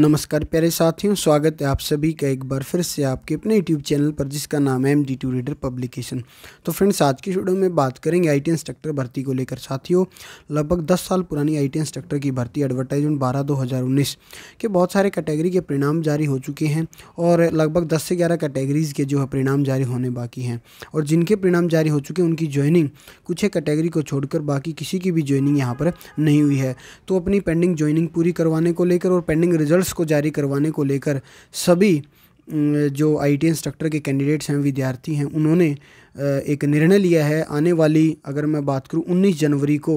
नमस्कार प्यारे साथियों स्वागत है आप सभी का एक बार फिर से आपके अपने यूट्यूब चैनल पर जिसका नाम है M D two reader publication तो फ्रेंड्स आज की वीडियो में बात करेंगे आई टी इंस्ट्रक्टर भर्ती को लेकर साथियों लगभग 10 साल पुरानी आई टी इंस्ट्रक्टर की भर्ती एडवर्टाइजमेंट बारह दो हज़ार उन्नीस के बहुत सारे कैटेगरी के परिणाम जारी हो चुके हैं और लगभग दस से ग्यारह कैटेगरीज़ के जो है परिणाम जारी होने बाकी हैं और जिनके परिणाम जारी हो चुके हैं उनकी ज्वाइनिंग कुछ एक कैटेगरी को छोड़कर बाकी किसी की भी ज्वाइनिंग यहाँ पर नहीं हुई है तो अपनी पेंडिंग ज्वाइनिंग पूरी करवाने को लेकर और पेंडिंग रिजल्ट कोर्स को जारी करवाने को लेकर सभी जो आई इंस्ट्रक्टर के कैंडिडेट्स हैं विद्यार्थी हैं उन्होंने एक निर्णय लिया है आने वाली अगर मैं बात करूं 19 जनवरी को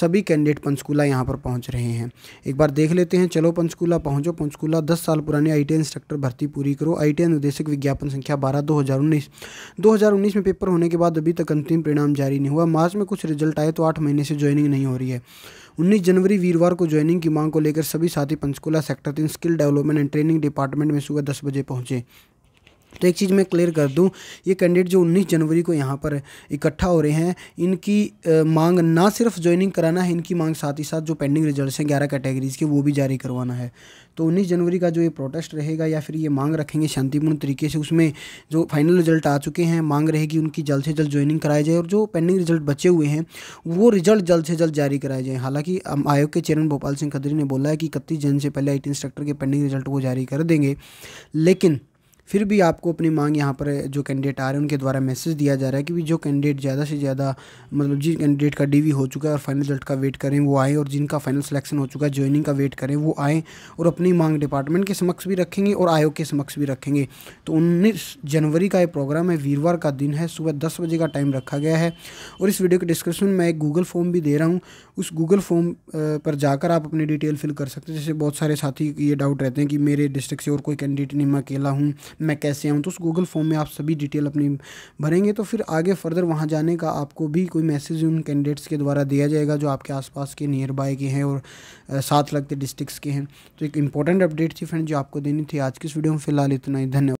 सभी कैंडिडेट पंचकूला यहां पर पहुंच रहे हैं एक बार देख लेते हैं चलो पंचकूला पहुंचो पंचकूला 10 साल पुराने आई इंस्ट्रक्टर भर्ती पूरी करो आई निर्देशक विज्ञापन संख्या बारह दो हज़ार उन्नीस में पेपर होने के बाद अभी तक अंतिम परिणाम जारी नहीं हुआ मार्च में कुछ रिजल्ट आए तो आठ महीने से ज्वाइनिंग नहीं हो रही है 19 जनवरी वीरवार को ज्वाइनिंग की मांग को लेकर सभी साथी पंचकूला सेक्टर तीन skill development and training department में सुबह दस बजे पहुंचे तो एक चीज़ मैं क्लियर कर दूं ये कैंडिडेट जो 19 जनवरी को यहाँ पर इकट्ठा हो रहे हैं इनकी मांग ना सिर्फ ज्वाइनिंग कराना है इनकी मांग साथ ही साथ जो पेंडिंग रिजल्ट्स हैं ग्यारह कैटेगरीज़ के वो भी जारी करवाना है तो उन्नीस जनवरी का जो ये प्रोटेस्ट रहेगा या फिर ये मांग रखेंगे शांतिपूर्ण तरीके से उसमें जो फाइनल रिजल्ट आ चुके हैं मांग रहेगी उनकी जल्द से जल्द ज्वाइनिंग कराई जाए और जो पेंडिंग रिजल्ट बचे हुए हैं वो रिजल्ट जल्द से जल्द जारी कराए जाए हालांकि आयोग के चेयरमैन भोपाल सिंह खदरी ने बोला है कि इकतीस जन से पहले आई इंस्ट्रक्टर के पेंडिंग रिजल्ट को जारी कर देंगे लेकिन फिर भी आपको अपनी मांग यहाँ पर जो कैंडिडेट आ रहे हैं उनके द्वारा मैसेज दिया जा रहा है कि जो कैंडिडेट ज़्यादा से ज़्यादा मतलब जिन कैंडिडेट का डीवी हो चुका है और फाइनल रिजल्ट का वेट करें वो आएँ और जिनका फाइनल सिलेक्शन हो चुका है ज्वाइनिंग का वेट करें वो आएँ और अपनी मांग डिपार्टमेंट के समक्ष भी रखेंगे और आयोग के समक्ष भी रखेंगे तो उन्नीस जनवरी का ये प्रोग्राम है वीरवार का दिन है सुबह दस बजे का टाइम रखा गया है और इस वीडियो के डिस्क्रिप्शन में एक गूगल फॉर्म भी दे रहा हूँ उस गूगल फॉर्म पर जाकर आप अपनी डिटेल फिल कर सकते हैं जैसे बहुत सारे साथी ये डाउट रहते हैं कि मेरे डिस्ट्रिक्ट से और कोई कैंडिडेट नहीं मैं अकेला हूँ मैं कैसे आऊँ तो उस गूगल फॉर्म में आप सभी डिटेल अपनी भरेंगे तो फिर आगे फर्दर वहाँ जाने का आपको भी कोई मैसेज उन कैंडिडेट्स के द्वारा दिया जाएगा जो आपके आसपास के नियर बाय के हैं और साथ लगते डिस्ट्रिक्स के हैं तो एक इंपॉर्टेंट अपडेट थी फ्रेंड जो आपको देनी थी आज की इस वीडियो में फिलहाल इतना ही धन्यवाद